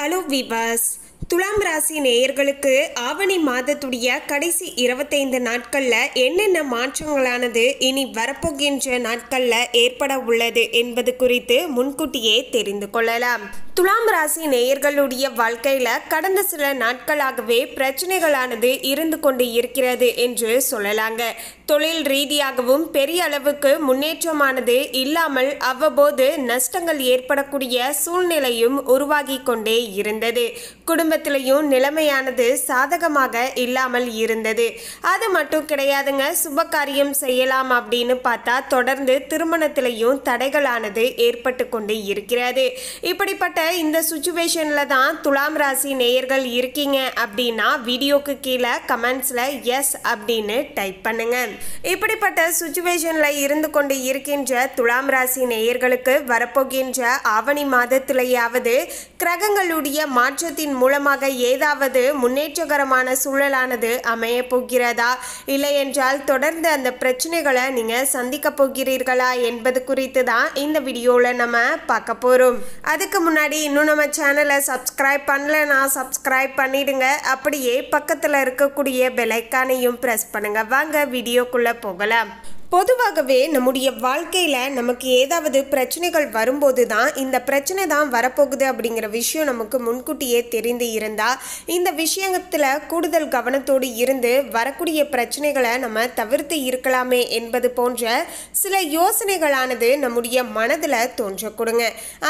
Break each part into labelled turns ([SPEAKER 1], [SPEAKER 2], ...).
[SPEAKER 1] hello விவாஸ் துலாம் ராசி நேயர்களுக்கு ஆவணி மாதத்துடைய கடைசி இருபத்தைந்து நாட்களில் என்னென்ன மாற்றங்களானது இனி வரப்போகின்ற நாட்களில் ஏற்பட உள்ளது என்பது குறித்து முன்கூட்டியே தெரிந்து கொள்ளலாம் துலாம் ராசி நேயர்களுடைய வாழ்க்கையில் கடந்த சில நாட்களாகவே பிரச்சனைகளானது இருந்து கொண்டு இருக்கிறது என்று சொல்லலாங்க தொழில் ரீதியாகவும் பெரிய அளவுக்கு முன்னேற்றமானது இல்லாமல் அவ்வப்போது நஷ்டங்கள் ஏற்படக்கூடிய சூழ்நிலையும் உருவாகி கொண்டே இருந்தது குடும்பத்திலையும் நிலைமையானது சாதகமாக இல்லாமல் இருந்தது அது மட்டும் கிடையாதுங்க சுபகாரியம் செய்யலாம் அப்படின்னு பார்த்தா தொடர்ந்து திருமணத்திலையும் தடைகளானது ஏற்பட்டு கொண்டு இருக்கிறது இப்படிப்பட்ட இந்த சுச்சுவேஷனில் தான் துலாம் ராசி நேயர்கள் இருக்கீங்க அப்படின்னா வீடியோக்கு கீழே கமெண்ட்ஸில் எஸ் அப்படின்னு டைப் பண்ணுங்க இப்படிப்பட்ட சுச்சுவேஷனில் இருந்து கொண்டு இருக்கின்ற துலாம் ராசி நேயர்களுக்கு வரப்போகின்ற ஆவணி மாதத்திலேயாவது கிரகங்களுடைய மாற்றத்தின் மூலமாக ஏதாவது முன்னேற்றகரமான சூழலானது அமைய போகிறதா இல்லை என்றால் தொடர்ந்து அந்த பிரச்சனைகளை நீங்கள் சந்திக்க போகிறீர்களா என்பது குறித்து தான் இந்த வீடியோவில் நம்ம பார்க்க போகிறோம் அதுக்கு முன்னாடி முன்னாடி இன்னும் நம்ம சேனலை சப்ஸ்கிரைப் பண்ணலைன்னா சப்ஸ்கிரைப் பண்ணிடுங்க அப்படியே பக்கத்தில் இருக்கக்கூடிய பெலைக்கானையும் ப்ரெஸ் பண்ணுங்கள் வாங்க வீடியோக்குள்ளே போகலாம் பொதுவாகவே நம்முடைய வாழ்க்கையில் நமக்கு ஏதாவது பிரச்சனைகள் வரும்போது தான் இந்த பிரச்சனை தான் வரப்போகுது அப்படிங்கிற விஷயம் நமக்கு முன்கூட்டியே தெரிந்து இருந்தால் இந்த விஷயத்தில் கூடுதல் கவனத்தோடு இருந்து வரக்கூடிய பிரச்சனைகளை நம்ம தவிர்த்து இருக்கலாமே என்பது போன்ற சில யோசனைகளானது நம்முடைய மனதில் தோன்ற கொடுங்க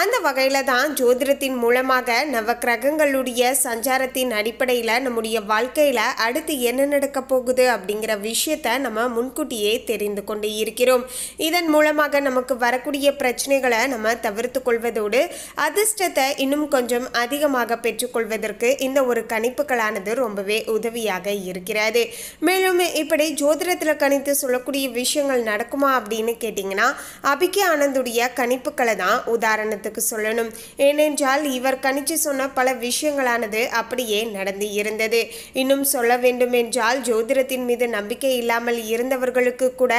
[SPEAKER 1] அந்த வகையில் தான் ஜோதிடத்தின் மூலமாக நவ கிரகங்களுடைய சஞ்சாரத்தின் அடிப்படையில் நம்முடைய வாழ்க்கையில் அடுத்து என்ன நடக்கப் போகுது அப்படிங்கிற விஷயத்தை நம்ம முன்கூட்டியே தெரிந்து கொண்டு இருக்கிறோம் இதன் மூலமாக நமக்கு வரக்கூடிய பிரச்சனைகளை நம்ம தவிர்த்து கொள்வதோடு அதிர்ஷ்டத்தை இன்னும் கொஞ்சம் அதிகமாக பெற்றுக்கொள்வதற்கு இந்த ஒரு கணிப்புகளானது ரொம்பவே உதவியாக இருக்கிறது மேலும் இப்படி ஜோதிடத்தில் கணித்து சொல்லக்கூடிய விஷயங்கள் நடக்குமா அப்படின்னு கேட்டிங்கன்னா அபிகே ஆனந்துடைய கணிப்புகளை தான் உதாரணத்துக்கு சொல்லணும் ஏனென்றால் இவர் கணிச்சு சொன்ன பல விஷயங்களானது அப்படியே நடந்து இருந்தது இன்னும் சொல்ல வேண்டும் என்றால் ஜோதிடத்தின் மீது நம்பிக்கை இல்லாமல் இருந்தவர்களுக்கு கூட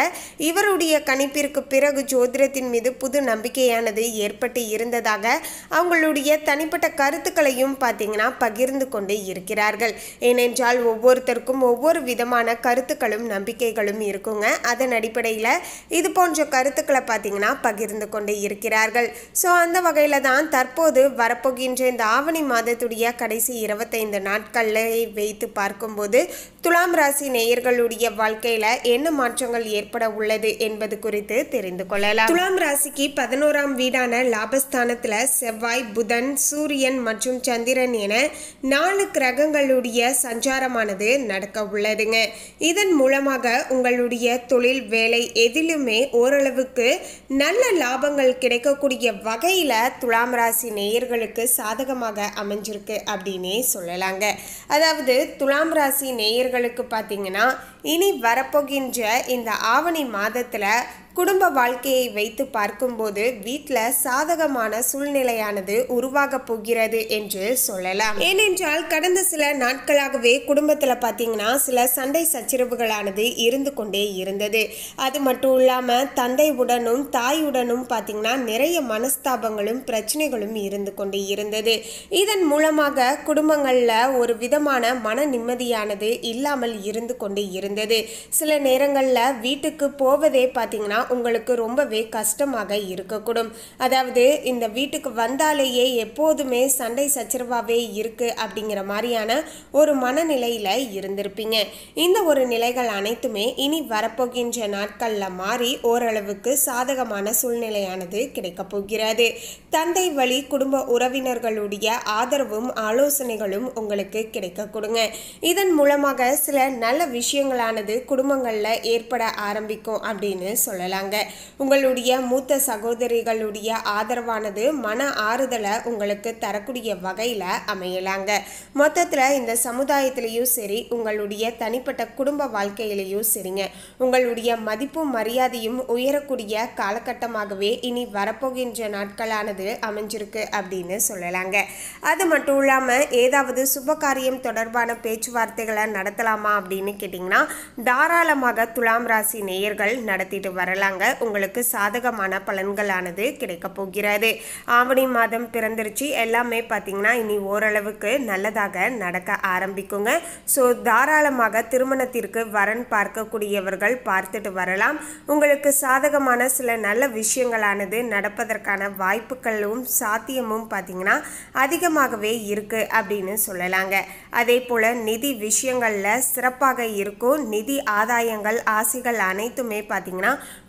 [SPEAKER 1] இவருடைய கணிப்பிற்கு பிறகு ஜோதிடத்தின் மீது புது நம்பிக்கையானது ஏற்பட்டு இருந்ததாக அவங்களுடைய தனிப்பட்ட கருத்துக்களையும் பார்த்தீங்கன்னா பகிர்ந்து கொண்டு இருக்கிறார்கள் ஏனென்றால் ஒவ்வொருத்தருக்கும் ஒவ்வொரு விதமான கருத்துக்களும் நம்பிக்கைகளும் இருக்குங்க அதன் அடிப்படையில் இது போன்ற கருத்துக்களை பார்த்தீங்கன்னா பகிர்ந்து கொண்டு இருக்கிறார்கள் ஸோ அந்த வகையில் தான் தற்போது வரப்போகின்ற இந்த ஆவணி மாதத்துடைய கடைசி இருபத்தைந்து நாட்களை வைத்து பார்க்கும்போது துலாம் ராசி நேயர்களுடைய வாழ்க்கையில் என்ன மாற்றங்கள் ஏற்பட உள்ளது என்பது குறித்து தெரிந்து கொள்ளலாம் துலாம் ராசிக்கு பதினோராம் வீடான லாபஸ்தானத்துல செவ்வாய் புதன் சூரியன் மற்றும் சந்திரன் என நாலு கிரகங்களுடைய சஞ்சாரமானது நடக்க உள்ளதுங்க இதன் மூலமாக உங்களுடைய தொழில் வேலை எதிலுமே ஓரளவுக்கு நல்ல லாபங்கள் கிடைக்கக்கூடிய வகையில துலாம் ராசி நேயர்களுக்கு சாதகமாக அமைஞ்சிருக்கு அப்படின்னே சொல்லலாங்க அதாவது துலாம் ராசி நேயர்களுக்கு பார்த்தீங்கன்னா இனி வரப்போகின்ற இந்த ஆவணி ஆவணி மாதத்தில் குடும்ப வாழ்க்கையை வைத்து பார்க்கும்போது வீட்டில் சாதகமான சூழ்நிலையானது உருவாக போகிறது என்று சொல்லலாம் ஏனென்றால் கடந்த சில நாட்களாகவே குடும்பத்தில் பார்த்தீங்கன்னா சில சண்டை சச்சரவுகளானது இருந்து கொண்டே இருந்தது அது மட்டும் இல்லாமல் தந்தையுடனும் தாயுடனும் பார்த்தீங்கன்னா நிறைய மனஸ்தாபங்களும் பிரச்சனைகளும் இருந்து கொண்டே இருந்தது இதன் மூலமாக குடும்பங்களில் ஒரு விதமான மன நிம்மதியானது இல்லாமல் இருந்து கொண்டே இருந்தது சில நேரங்களில் வீட்டுக்கு போவதே பார்த்தீங்கன்னா உங்களுக்கு ரொம்பவே கஷ்டமாக இருக்கக்கூடும் அதாவது இந்த வீட்டுக்கு வந்தாலேயே எப்போதுமே சண்டை சச்சரவாகவே இருக்குது அப்படிங்கிற மாதிரியான ஒரு மனநிலையில் இருந்திருப்பீங்க இந்த ஒரு நிலைகள் அனைத்துமே இனி வரப்போகின்ற நாட்களில் மாறி ஓரளவுக்கு சாதகமான சூழ்நிலையானது கிடைக்கப் போகிறது தந்தை வழி குடும்ப உறவினர்களுடைய ஆதரவும் ஆலோசனைகளும் உங்களுக்கு கிடைக்க கொடுங்க இதன் மூலமாக சில நல்ல விஷயங்களானது குடும்பங்களில் ஏற்பட ஆரம்பிக்கும் அப்படின்னு சொல்லலாம் செய்கிறாங்க உங்களுடைய மூத்த சகோதரிகளுடைய ஆதரவானது மன ஆறுதலை உங்களுக்கு தரக்கூடிய வகையில் அமையலாங்க மொத்தத்தில் இந்த சமுதாயத்திலையும் சரி உங்களுடைய தனிப்பட்ட குடும்ப வாழ்க்கையிலையும் சரிங்க உங்களுடைய மதிப்பும் மரியாதையும் உயரக்கூடிய காலகட்டமாகவே இனி வரப்போகின்ற நாட்களானது அமைஞ்சிருக்கு அப்படின்னு சொல்லலாங்க அது மட்டும் இல்லாமல் ஏதாவது சுப காரியம் தொடர்பான பேச்சுவார்த்தைகளை நடத்தலாமா அப்படின்னு கேட்டிங்கன்னா தாராளமாக துலாம் ராசி நேயர்கள் நடத்திட்டு வரலாம் வரலாங்க உங்களுக்கு சாதகமான பலன்களானது கிடைக்க போகிறது ஆவணி மாதம் பிறந்திருச்சு எல்லாமே பார்த்தீங்கன்னா இனி ஓரளவுக்கு நல்லதாக நடக்க ஆரம்பிக்குங்க ஸோ தாராளமாக திருமணத்திற்கு வரன் பார்க்கக்கூடியவர்கள் பார்த்துட்டு வரலாம் உங்களுக்கு சாதகமான சில நல்ல விஷயங்களானது நடப்பதற்கான வாய்ப்புகளும் சாத்தியமும் பார்த்தீங்கன்னா அதிகமாகவே இருக்கு அப்படின்னு சொல்லலாங்க அதே போல் நிதி விஷயங்களில் சிறப்பாக இருக்கும் நிதி ஆதாயங்கள் ஆசைகள் அனைத்துமே பார்த்தீங்கன்னா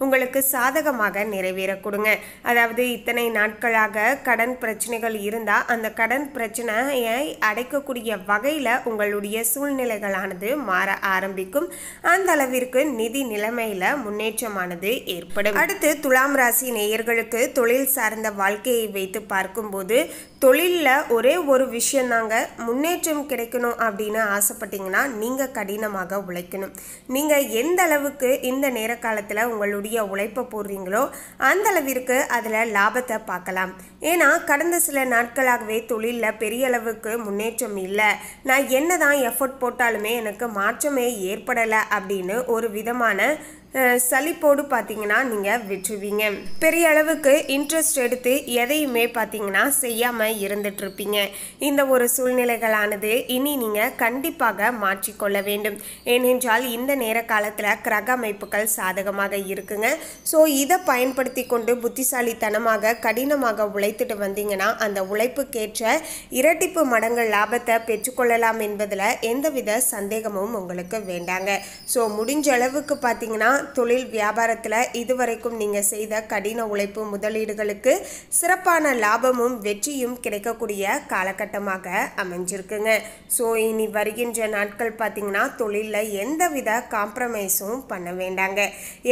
[SPEAKER 1] உங்களுக்கு சாதகமாக நிறைவேற கொடுங்க அதாவது இத்தனை நாட்களாக கடன் பிரச்சனைகள் இருந்தால் அந்த கடன் பிரச்சனையை அடைக்கக்கூடிய வகையில் உங்களுடைய சூழ்நிலைகளானது மாற ஆரம்பிக்கும் அந்த அளவிற்கு நிதி நிலைமையில் முன்னேற்றமானது ஏற்படும் அடுத்து துலாம் ராசி நேயர்களுக்கு தொழில் சார்ந்த வாழ்க்கையை வைத்து பார்க்கும்போது தொழிலில் ஒரே ஒரு விஷயந்தாங்க முன்னேற்றம் கிடைக்கணும் அப்படின்னு ஆசைப்பட்டீங்கன்னா நீங்கள் கடினமாக உழைக்கணும் நீங்கள் எந்த அளவுக்கு இந்த நேர காலத்தில் உங்களுடைய உழைப்பை போடுறீங்களோ அந்த அளவிற்கு அதில் லாபத்தை பார்க்கலாம் ஏன்னா கடந்த சில நாட்களாகவே தொழிலில் பெரிய அளவுக்கு முன்னேற்றம் இல்லை நான் என்ன தான் எஃபர்ட் போட்டாலுமே எனக்கு மாற்றமே ஏற்படலை அப்படின்னு ஒரு விதமான சலிப்போடு பார்த்தீங்கன்னா நீங்கள் விட்டுருவீங்க பெரிய அளவுக்கு இன்ட்ரெஸ்ட் எடுத்து எதையுமே பார்த்தீங்கன்னா செய்யாமல் இருந்துட்டுருப்பீங்க இந்த ஒரு சூழ்நிலைகளானது இனி நீங்கள் கண்டிப்பாக மாற்றிக்கொள்ள வேண்டும் ஏனென்றால் இந்த நேர காலத்தில் கிரக அமைப்புகள் சாதகமாக இருக்குங்க ஸோ இதை பயன்படுத்தி கொண்டு புத்திசாலித்தனமாக கடினமாக உழைத்துட்டு வந்தீங்கன்னா அந்த உழைப்புக்கேற்ற இரட்டிப்பு மடங்கு லாபத்தை பெற்றுக்கொள்ளலாம் என்பதில் எந்தவித சந்தேகமும் உங்களுக்கு வேண்டாங்க ஸோ முடிஞ்ச அளவுக்கு பார்த்தீங்கன்னா தொழில் வியாபாரத்தில் இதுவரைக்கும் நீங்கள் செய்த கடின உழைப்பு முதலீடுகளுக்கு சிறப்பான லாபமும் வெற்றியும் கிடைக்கக்கூடிய காலகட்டமாக அமைஞ்சிருக்குங்க ஸோ இனி வருகின்ற நாட்கள் பார்த்திங்கன்னா தொழிலில் எந்தவித காம்ப்ரமைஸும் பண்ண வேண்டாங்க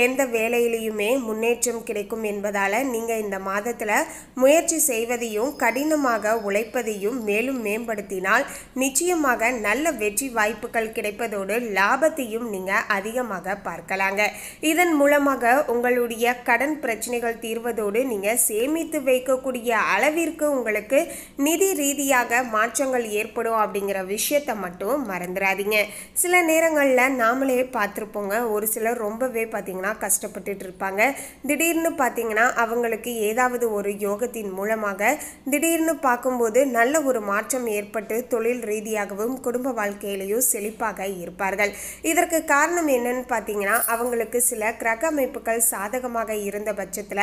[SPEAKER 1] எந்த வேலையிலையுமே முன்னேற்றம் கிடைக்கும் என்பதால் நீங்கள் இந்த மாதத்தில் முயற்சி செய்வதையும் கடினமாக உழைப்பதையும் மேலும் மேம்படுத்தினால் நிச்சயமாக நல்ல வெற்றி வாய்ப்புகள் கிடைப்பதோடு லாபத்தையும் நீங்கள் அதிகமாக பார்க்கலாங்க இதன் மூலமாக உங்களுடைய கடன் பிரச்சனைகள் தீர்வதோடு நீங்கள் சேமித்து வைக்கக்கூடிய அளவிற்கு உங்களுக்கு நிதி ரீதியாக மாற்றங்கள் ஏற்படும் அப்படிங்கிற விஷயத்தை மட்டும் மறந்துடாதீங்க சில நேரங்களில் நாமளே பார்த்துருப்போங்க ஒரு சிலர் ரொம்பவே பார்த்தீங்கன்னா கஷ்டப்பட்டுட்டு இருப்பாங்க திடீர்னு பார்த்தீங்கன்னா அவங்களுக்கு ஏதாவது ஒரு யோகத்தின் மூலமாக திடீர்னு பார்க்கும்போது நல்ல ஒரு மாற்றம் ஏற்பட்டு தொழில் ரீதியாகவும் குடும்ப வாழ்க்கையிலையும் செழிப்பாக இருப்பார்கள் இதற்கு காரணம் என்னன்னு பார்த்தீங்கன்னா அவங்களுக்கு அவங்களுக்கு சில கிரக அமைப்புகள் சாதகமாக இருந்த பட்சத்தில்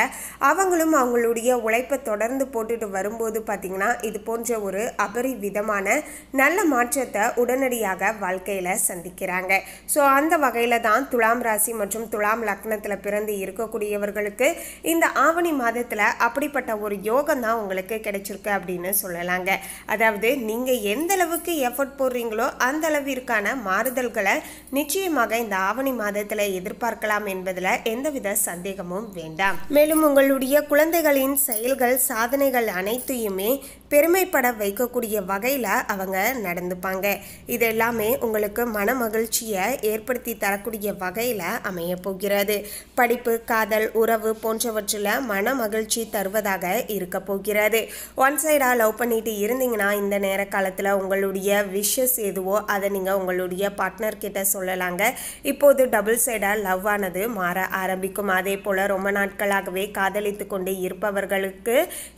[SPEAKER 1] அவங்களும் அவங்களுடைய உழைப்பை தொடர்ந்து போட்டுட்டு வரும்போது பார்த்திங்கன்னா இது போன்ற ஒரு அபரி விதமான நல்ல மாற்றத்தை உடனடியாக வாழ்க்கையில் சந்திக்கிறாங்க ஸோ அந்த வகையில் தான் துலாம் ராசி மற்றும் துலாம் லக்னத்தில் பிறந்து இருக்கக்கூடியவர்களுக்கு இந்த ஆவணி மாதத்தில் அப்படிப்பட்ட ஒரு யோகம் தான் உங்களுக்கு கிடைச்சிருக்கு அப்படின்னு சொல்லலாங்க அதாவது நீங்கள் எந்த அளவுக்கு எஃபர்ட் போடுறீங்களோ அந்த அளவிற்கான மாறுதல்களை நிச்சயமாக இந்த ஆவணி மாதத்தில் எதிர்பார்க்க பார்க்கலாம் என்பதில் எந்தவித சந்தேகமும் வேண்டாம் மேலும் உங்களுடைய குழந்தைகளின் செயல்கள் சாதனைகள் அனைத்தையுமே பெருமைப்பட வைக்கக்கூடிய வகையில் அவங்க நடந்துப்பாங்க இதெல்லாமே உங்களுக்கு மன மகிழ்ச்சியை ஏற்படுத்தி தரக்கூடிய வகையில் அமைய போகிறது படிப்பு காதல் உறவு போன்றவற்றில் மன மகிழ்ச்சி தருவதாக இருக்க போகிறது ஒன் சைடாக லவ் பண்ணிட்டு இருந்தீங்கன்னா இந்த நேர காலத்தில் உங்களுடைய விஷஸ் எதுவோ அதை நீங்கள் உங்களுடைய பார்ட்னர் கிட்ட சொல்லலாங்க இப்போது டபுள் சைடாக லவ் உறவானது மாற ஆரம்பிக்கும் அதே போல் ரொம்ப நாட்களாகவே காதலித்து கொண்டே இருப்பவர்களுக்கு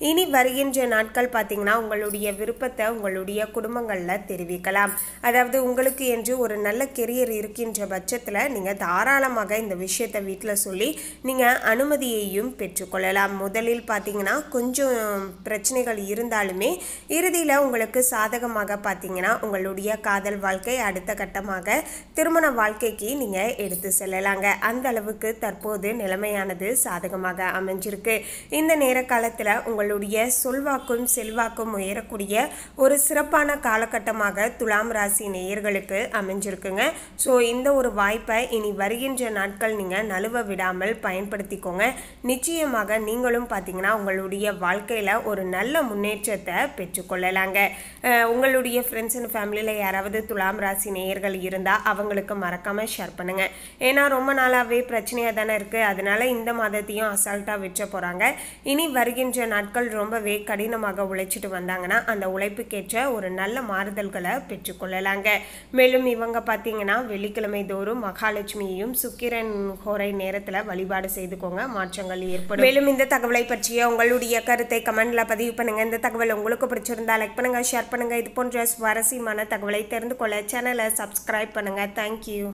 [SPEAKER 1] இனி வருகின்ற நாட்கள் பார்த்திங்கன்னா உங்களுடைய விருப்பத்தை உங்களுடைய குடும்பங்களில் தெரிவிக்கலாம் அதாவது உங்களுக்கு என்று ஒரு நல்ல கெரியர் இருக்கின்ற பட்சத்தில் நீங்கள் தாராளமாக இந்த விஷயத்தை வீட்டில் சொல்லி நீங்கள் அனுமதியையும் பெற்றுக்கொள்ளலாம் முதலில் பார்த்தீங்கன்னா கொஞ்சம் பிரச்சனைகள் இருந்தாலுமே இறுதியில் உங்களுக்கு சாதகமாக பார்த்திங்கன்னா உங்களுடைய காதல் வாழ்க்கை அடுத்த கட்டமாக திருமண வாழ்க்கைக்கு நீங்கள் எடுத்து செல்லலாங்க அந்த அளவுக்கு தற்போது நிலைமையானது சாதகமாக அமைஞ்சிருக்கு இந்த நேர காலத்தில் உங்களுடைய சொல்வாக்கும் செல்வாக்கும் உயரக்கூடிய ஒரு சிறப்பான காலகட்டமாக துலாம் ராசி நேயர்களுக்கு அமைஞ்சிருக்குங்க ஸோ இந்த ஒரு வாய்ப்பை இனி வருகின்ற நாட்கள் நீங்கள் நழுவ விடாமல் பயன்படுத்திக்கோங்க நிச்சயமாக நீங்களும் பார்த்தீங்கன்னா உங்களுடைய வாழ்க்கையில் ஒரு நல்ல முன்னேற்றத்தை பெற்றுக்கொள்ளலாங்க உங்களுடைய ஃப்ரெண்ட்ஸ் அண்ட் ஃபேமிலியில் யாராவது துலாம் ராசி நேயர்கள் இருந்தால் அவங்களுக்கு மறக்காமல் ஷேர் பண்ணுங்கள் ஏன்னா ரொம்ப நாள் நாளாகவே பிரச்சனையாக தானே இருக்குது அதனால் இந்த மாதத்தையும் அசால்ட்டாக விற்ற போகிறாங்க இனி வருகின்ற நாட்கள் ரொம்பவே கடினமாக உழைச்சிட்டு வந்தாங்கன்னா அந்த உழைப்புக்கேற்ற ஒரு நல்ல மாறுதல்களை பெற்றுக்கொள்ளலாங்க மேலும் இவங்க பார்த்தீங்கன்னா வெள்ளிக்கிழமை தோறும் மகாலட்சுமியையும் சுக்கிரன் ஹோரை நேரத்தில் வழிபாடு செய்துக்கோங்க மாற்றங்கள் ஏற்படும் மேலும் இந்த தகவலை பற்றிய உங்களுடைய கருத்தை கமெண்ட்ல பதிவு பண்ணுங்க இந்த தகவல் உங்களுக்கு பிடிச்சிருந்தா லைக் பண்ணுங்க ஷேர் பண்ணுங்க இது போன்ற சுவாரஸ்யமான தகவலை தெரிந்து கொள்ள சேனலை சப்ஸ்கிரைப் பண்ணுங்க தேங்க்யூ